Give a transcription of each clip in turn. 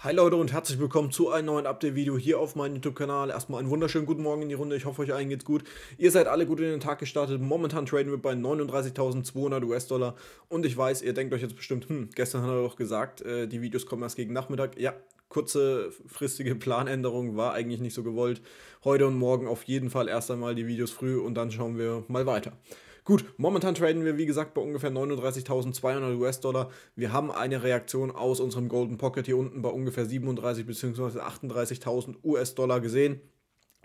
Hi Leute und herzlich willkommen zu einem neuen Update-Video hier auf meinem YouTube-Kanal. Erstmal einen wunderschönen guten Morgen in die Runde. Ich hoffe, euch allen geht's gut. Ihr seid alle gut in den Tag gestartet. Momentan traden wir bei 39.200 US-Dollar. Und ich weiß, ihr denkt euch jetzt bestimmt, hm, gestern hat er doch gesagt, äh, die Videos kommen erst gegen Nachmittag. Ja, kurze fristige Planänderung war eigentlich nicht so gewollt. Heute und morgen auf jeden Fall erst einmal die Videos früh und dann schauen wir mal weiter. Gut, momentan traden wir, wie gesagt, bei ungefähr 39.200 US-Dollar. Wir haben eine Reaktion aus unserem Golden Pocket hier unten bei ungefähr 37.000 bzw. 38.000 US-Dollar gesehen.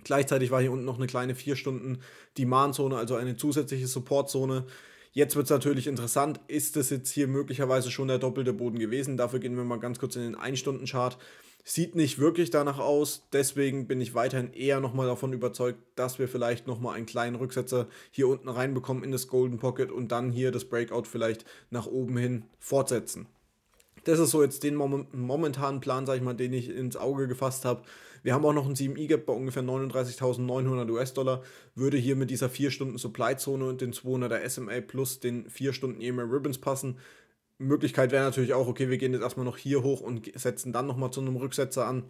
Gleichzeitig war hier unten noch eine kleine 4 Stunden Demand-Zone, also eine zusätzliche Support-Zone. Jetzt wird es natürlich interessant, ist das jetzt hier möglicherweise schon der doppelte Boden gewesen? Dafür gehen wir mal ganz kurz in den 1-Stunden-Chart. Sieht nicht wirklich danach aus, deswegen bin ich weiterhin eher nochmal davon überzeugt, dass wir vielleicht nochmal einen kleinen Rücksetzer hier unten reinbekommen in das Golden Pocket und dann hier das Breakout vielleicht nach oben hin fortsetzen. Das ist so jetzt den momentanen Plan, sag ich mal, den ich ins Auge gefasst habe. Wir haben auch noch einen 7 e gap bei ungefähr 39.900 US-Dollar. Würde hier mit dieser 4-Stunden-Supply-Zone und den 200er SMA plus den 4-Stunden EMA Ribbons passen. Möglichkeit wäre natürlich auch, okay, wir gehen jetzt erstmal noch hier hoch und setzen dann nochmal zu einem Rücksetzer an.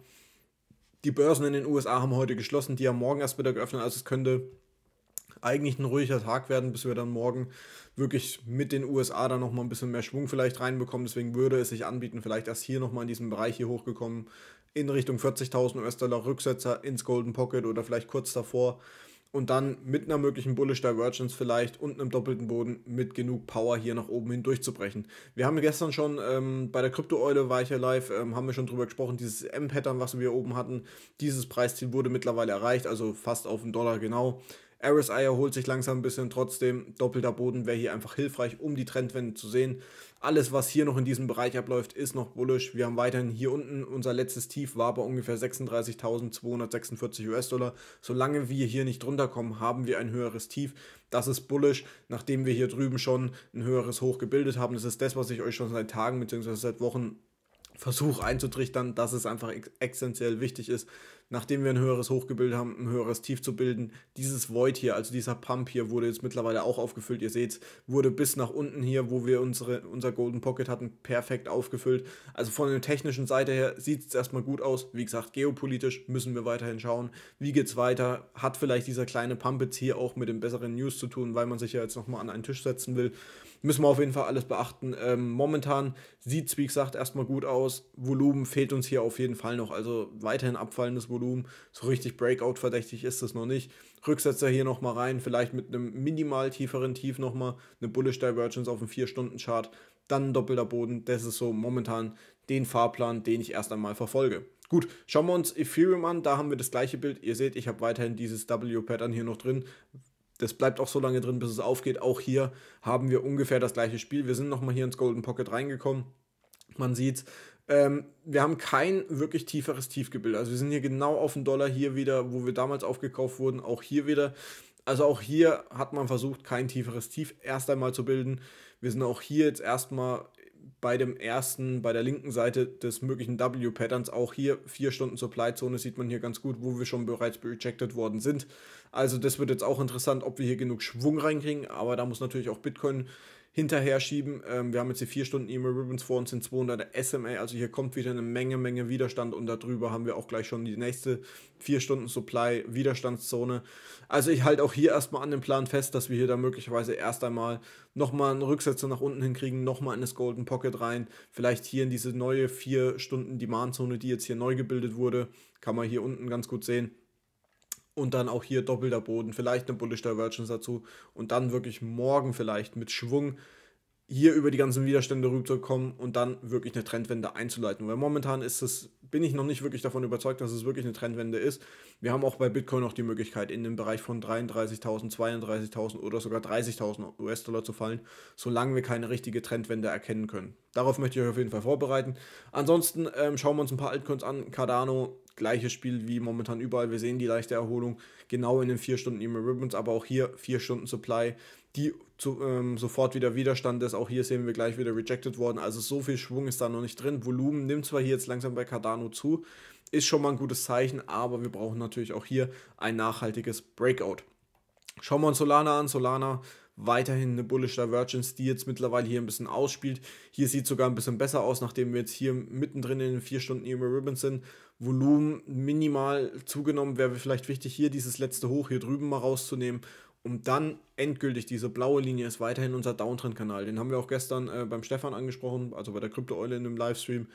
Die Börsen in den USA haben heute geschlossen, die haben morgen erst wieder geöffnet, also es könnte eigentlich ein ruhiger Tag werden, bis wir dann morgen wirklich mit den USA dann nochmal ein bisschen mehr Schwung vielleicht reinbekommen. Deswegen würde es sich anbieten, vielleicht erst hier nochmal in diesem Bereich hier hochgekommen, in Richtung 40.000 US-Dollar Rücksetzer ins Golden Pocket oder vielleicht kurz davor und dann mit einer möglichen Bullish Divergence vielleicht und einem doppelten Boden mit genug Power hier nach oben hin durchzubrechen. Wir haben gestern schon ähm, bei der Krypto-Eule war ich ja live, ähm, haben wir schon drüber gesprochen, dieses M-Pattern, was wir hier oben hatten, dieses Preisziel wurde mittlerweile erreicht, also fast auf den Dollar genau. RSI erholt sich langsam ein bisschen, trotzdem doppelter Boden wäre hier einfach hilfreich, um die Trendwende zu sehen. Alles, was hier noch in diesem Bereich abläuft, ist noch bullisch. Wir haben weiterhin hier unten, unser letztes Tief war bei ungefähr 36.246 US-Dollar. Solange wir hier nicht drunter kommen, haben wir ein höheres Tief. Das ist bullisch, nachdem wir hier drüben schon ein höheres Hoch gebildet haben. Das ist das, was ich euch schon seit Tagen bzw. seit Wochen versuche einzutrichtern, dass es einfach essentiell wichtig ist, nachdem wir ein höheres Hoch gebildet haben, ein höheres Tief zu bilden. Dieses Void hier, also dieser Pump hier, wurde jetzt mittlerweile auch aufgefüllt. Ihr seht, wurde bis nach unten hier, wo wir unsere, unser Golden Pocket hatten, perfekt aufgefüllt. Also von der technischen Seite her sieht es erstmal gut aus. Wie gesagt, geopolitisch müssen wir weiterhin schauen. Wie geht's weiter? Hat vielleicht dieser kleine Pump jetzt hier auch mit den besseren News zu tun, weil man sich ja jetzt nochmal an einen Tisch setzen will? Müssen wir auf jeden Fall alles beachten. Ähm, momentan sieht es, wie gesagt, erstmal gut aus. Volumen fehlt uns hier auf jeden Fall noch. Also weiterhin abfallendes Volumen. Volumen. So richtig Breakout-verdächtig ist das noch nicht. Rücksetzer hier nochmal rein, vielleicht mit einem minimal tieferen Tief nochmal, eine Bullish Divergence auf dem 4-Stunden-Chart, dann ein doppelter Boden. Das ist so momentan den Fahrplan, den ich erst einmal verfolge. Gut, schauen wir uns Ethereum an, da haben wir das gleiche Bild. Ihr seht, ich habe weiterhin dieses W-Pattern hier noch drin. Das bleibt auch so lange drin, bis es aufgeht. Auch hier haben wir ungefähr das gleiche Spiel. Wir sind nochmal hier ins Golden Pocket reingekommen. Man sieht es, ähm, wir haben kein wirklich tieferes Tiefgebilde. Also wir sind hier genau auf dem Dollar hier wieder, wo wir damals aufgekauft wurden, auch hier wieder. Also auch hier hat man versucht, kein tieferes Tief erst einmal zu bilden. Wir sind auch hier jetzt erstmal bei dem ersten, bei der linken Seite des möglichen W-Patterns, auch hier vier Stunden Supply-Zone, sieht man hier ganz gut, wo wir schon bereits rejected worden sind. Also das wird jetzt auch interessant, ob wir hier genug Schwung reinkriegen, aber da muss natürlich auch Bitcoin hinterher schieben. Ähm, wir haben jetzt hier 4 Stunden E-Mail Ribbons vor uns sind 200 SMA, also hier kommt wieder eine Menge, Menge Widerstand und darüber haben wir auch gleich schon die nächste 4 Stunden Supply Widerstandszone. Also ich halte auch hier erstmal an dem Plan fest, dass wir hier da möglicherweise erst einmal nochmal einen Rücksetzer nach unten hinkriegen, nochmal in das Golden Pocket rein, vielleicht hier in diese neue 4 Stunden Demand Zone, die jetzt hier neu gebildet wurde, kann man hier unten ganz gut sehen und dann auch hier doppelter Boden, vielleicht eine Bullish Divergence dazu und dann wirklich morgen vielleicht mit Schwung hier über die ganzen Widerstände rüberzukommen und dann wirklich eine Trendwende einzuleiten. Weil momentan ist es, bin ich noch nicht wirklich davon überzeugt, dass es wirklich eine Trendwende ist. Wir haben auch bei Bitcoin noch die Möglichkeit, in den Bereich von 33.000, 32.000 oder sogar 30.000 US-Dollar zu fallen, solange wir keine richtige Trendwende erkennen können. Darauf möchte ich euch auf jeden Fall vorbereiten. Ansonsten ähm, schauen wir uns ein paar Altcoins an. Cardano gleiches Spiel wie momentan überall. Wir sehen die leichte Erholung genau in den vier Stunden Email Ribbons, aber auch hier vier Stunden Supply, die zu, ähm, sofort wieder Widerstand ist. Auch hier sehen wir gleich wieder rejected worden. Also so viel Schwung ist da noch nicht drin. Volumen nimmt zwar hier jetzt langsam bei Cardano zu, ist schon mal ein gutes Zeichen, aber wir brauchen natürlich auch hier ein nachhaltiges Breakout. Schauen wir uns Solana an. Solana weiterhin eine Bullish Divergence, die jetzt mittlerweile hier ein bisschen ausspielt. Hier sieht es sogar ein bisschen besser aus, nachdem wir jetzt hier mittendrin in den 4 Stunden EMA Ribbons sind. Volumen minimal zugenommen, wäre vielleicht wichtig, hier dieses letzte Hoch hier drüben mal rauszunehmen Und dann endgültig diese blaue Linie ist weiterhin unser Downtrend-Kanal. Den haben wir auch gestern äh, beim Stefan angesprochen, also bei der Krypto-Eule in dem Livestream.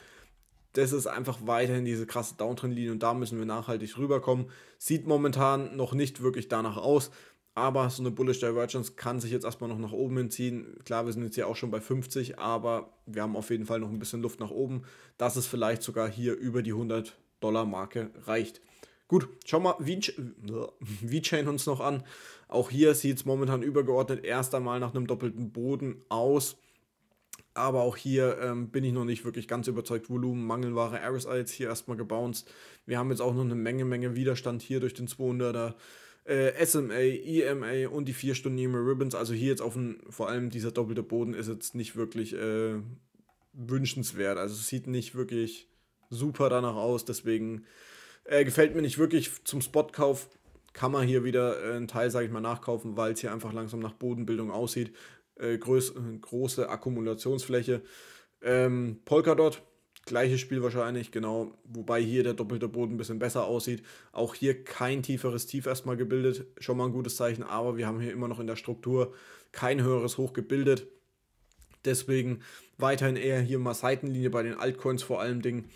Das ist einfach weiterhin diese krasse Downtrend-Linie und da müssen wir nachhaltig rüberkommen. Sieht momentan noch nicht wirklich danach aus. Aber so eine Bullish Divergence kann sich jetzt erstmal noch nach oben hinziehen. Klar, wir sind jetzt hier auch schon bei 50, aber wir haben auf jeden Fall noch ein bisschen Luft nach oben, dass es vielleicht sogar hier über die 100 Dollar Marke reicht. Gut, schauen wir mal VeChain uns noch an. Auch hier sieht es momentan übergeordnet erst einmal nach einem doppelten Boden aus. Aber auch hier ähm, bin ich noch nicht wirklich ganz überzeugt. Volumen, Mangelware, RSI jetzt hier erstmal gebounced. Wir haben jetzt auch noch eine Menge, Menge Widerstand hier durch den 200er äh, SMA, EMA und die 4 Stunden EMA Ribbons. Also hier jetzt auf dem, vor allem dieser doppelte Boden ist jetzt nicht wirklich äh, wünschenswert. Also es sieht nicht wirklich super danach aus. Deswegen äh, gefällt mir nicht wirklich zum Spotkauf. Kann man hier wieder äh, einen Teil, sage ich mal, nachkaufen, weil es hier einfach langsam nach Bodenbildung aussieht. Äh, Groß, große Akkumulationsfläche. Ähm, Polkadot Gleiches Spiel wahrscheinlich, genau. Wobei hier der doppelte Boden ein bisschen besser aussieht. Auch hier kein tieferes Tief erstmal gebildet. Schon mal ein gutes Zeichen, aber wir haben hier immer noch in der Struktur kein höheres Hoch gebildet. Deswegen weiterhin eher hier mal Seitenlinie bei den Altcoins vor allem Dingen.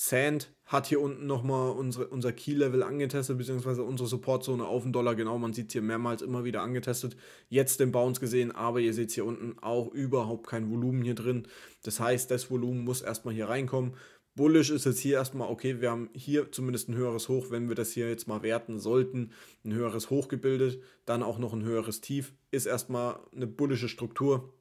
Sand hat hier unten nochmal unsere, unser Key-Level angetestet, beziehungsweise unsere Supportzone auf den Dollar. Genau, man sieht es hier mehrmals immer wieder angetestet. Jetzt den Bounce gesehen, aber ihr seht hier unten auch überhaupt kein Volumen hier drin. Das heißt, das Volumen muss erstmal hier reinkommen. Bullish ist jetzt hier erstmal, okay, wir haben hier zumindest ein höheres Hoch, wenn wir das hier jetzt mal werten sollten, ein höheres Hoch gebildet, dann auch noch ein höheres Tief, ist erstmal eine bullische Struktur.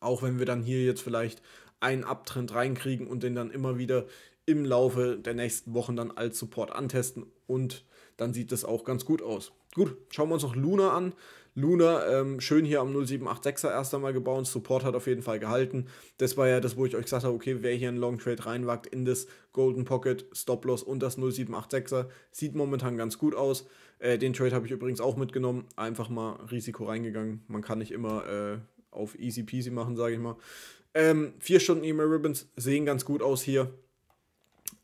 Auch wenn wir dann hier jetzt vielleicht einen Abtrend reinkriegen und den dann immer wieder im Laufe der nächsten Wochen dann als Support antesten und dann sieht das auch ganz gut aus. Gut, schauen wir uns noch Luna an. Luna, ähm, schön hier am 0786er erst einmal gebaut. Support hat auf jeden Fall gehalten. Das war ja das, wo ich euch gesagt habe, okay, wer hier einen Long Trade reinwagt in das Golden Pocket, Stop Loss und das 0786er, sieht momentan ganz gut aus. Äh, den Trade habe ich übrigens auch mitgenommen. Einfach mal Risiko reingegangen. Man kann nicht immer äh, auf easy peasy machen, sage ich mal. Ähm, vier Stunden E-Mail Ribbons sehen ganz gut aus hier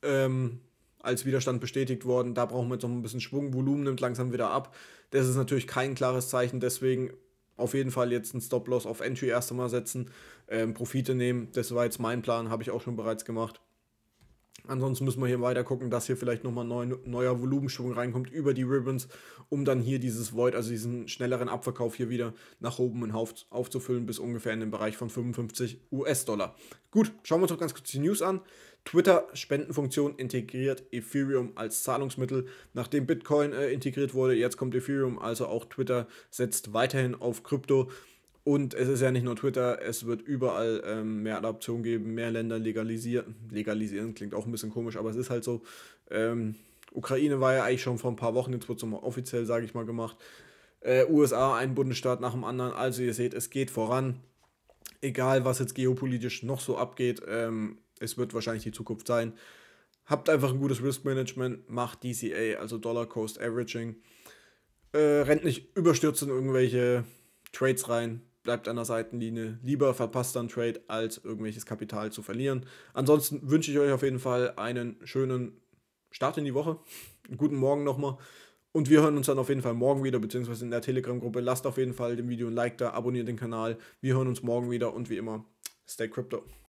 ähm, als Widerstand bestätigt worden. Da brauchen wir jetzt noch ein bisschen Schwung. Volumen nimmt langsam wieder ab. Das ist natürlich kein klares Zeichen. Deswegen auf jeden Fall jetzt einen Stop-Loss auf Entry erst einmal setzen, ähm, Profite nehmen. Das war jetzt mein Plan, habe ich auch schon bereits gemacht. Ansonsten müssen wir hier weiter gucken, dass hier vielleicht nochmal neu, neuer Volumenschwung reinkommt über die Ribbons, um dann hier dieses Void, also diesen schnelleren Abverkauf hier wieder nach oben und auf, aufzufüllen bis ungefähr in den Bereich von 55 US-Dollar. Gut, schauen wir uns doch ganz kurz die News an. Twitter Spendenfunktion integriert Ethereum als Zahlungsmittel. Nachdem Bitcoin äh, integriert wurde, jetzt kommt Ethereum, also auch Twitter setzt weiterhin auf Krypto. Und es ist ja nicht nur Twitter, es wird überall ähm, mehr Adaption geben, mehr Länder legalisieren. Legalisieren klingt auch ein bisschen komisch, aber es ist halt so. Ähm, Ukraine war ja eigentlich schon vor ein paar Wochen, jetzt wird es nochmal offiziell, sage ich mal, gemacht. Äh, USA, ein Bundesstaat nach dem anderen. Also ihr seht, es geht voran. Egal, was jetzt geopolitisch noch so abgeht, ähm, es wird wahrscheinlich die Zukunft sein. Habt einfach ein gutes Risk-Management, macht DCA, also Dollar Cost Averaging. Äh, rennt nicht überstürzt in irgendwelche Trades rein bleibt an der Seitenlinie. Lieber verpasst dann Trade, als irgendwelches Kapital zu verlieren. Ansonsten wünsche ich euch auf jeden Fall einen schönen Start in die Woche. Einen guten Morgen nochmal. Und wir hören uns dann auf jeden Fall morgen wieder, beziehungsweise in der Telegram-Gruppe. Lasst auf jeden Fall dem Video ein Like da, abonniert den Kanal. Wir hören uns morgen wieder und wie immer, stay crypto.